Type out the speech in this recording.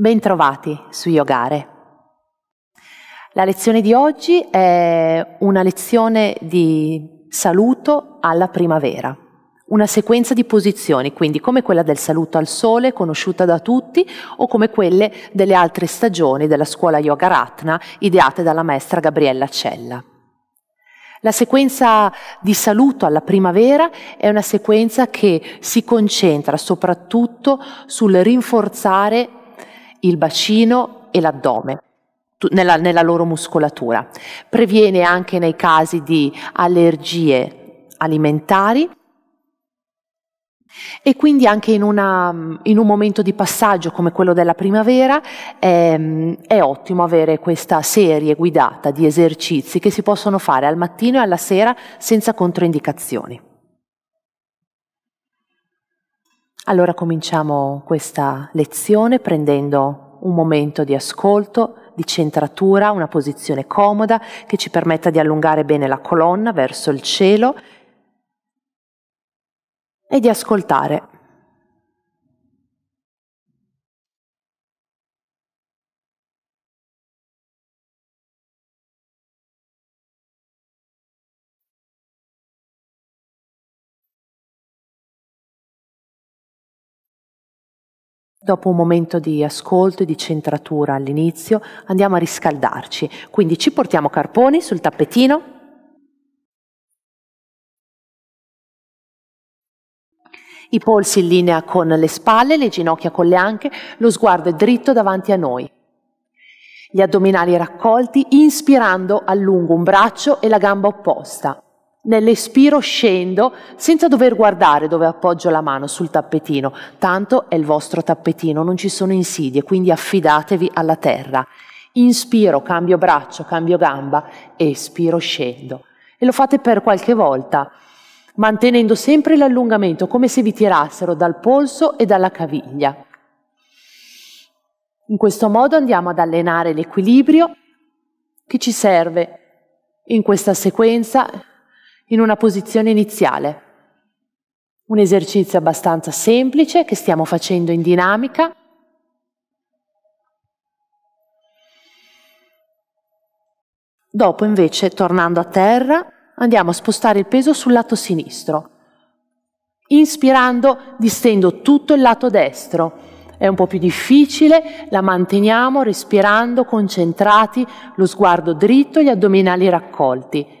Bentrovati su Yogare. La lezione di oggi è una lezione di saluto alla primavera, una sequenza di posizioni, quindi come quella del saluto al sole conosciuta da tutti o come quelle delle altre stagioni della scuola Yoga Ratna ideate dalla maestra Gabriella Cella. La sequenza di saluto alla primavera è una sequenza che si concentra soprattutto sul rinforzare il bacino e l'addome. Nella, nella, loro muscolatura. Previene anche nei casi di allergie alimentari e quindi anche in, una, in un momento di passaggio come quello della primavera ehm, è ottimo avere questa serie guidata di esercizi che si possono fare al mattino e alla sera senza controindicazioni. Allora cominciamo questa lezione prendendo un momento di ascolto, di centratura, una posizione comoda che ci permetta di allungare bene la colonna verso il cielo e di ascoltare Dopo un momento di ascolto e di centratura all'inizio, andiamo a riscaldarci. Quindi ci portiamo carponi sul tappetino. I polsi in linea con le spalle, le ginocchia con le anche, lo sguardo è dritto davanti a noi. Gli addominali raccolti, inspirando allungo un braccio e la gamba opposta. Nell'espiro scendo senza dover guardare dove appoggio la mano sul tappetino, tanto è il vostro tappetino, non ci sono insidie, quindi affidatevi alla terra. Inspiro, cambio braccio, cambio gamba, espiro, scendo. E lo fate per qualche volta, mantenendo sempre l'allungamento, come se vi tirassero dal polso e dalla caviglia. In questo modo andiamo ad allenare l'equilibrio che ci serve in questa sequenza in una posizione iniziale. Un esercizio abbastanza semplice che stiamo facendo in dinamica. Dopo invece, tornando a terra, andiamo a spostare il peso sul lato sinistro. Inspirando, distendo tutto il lato destro. È un po' più difficile, la manteniamo respirando, concentrati, lo sguardo dritto, gli addominali raccolti.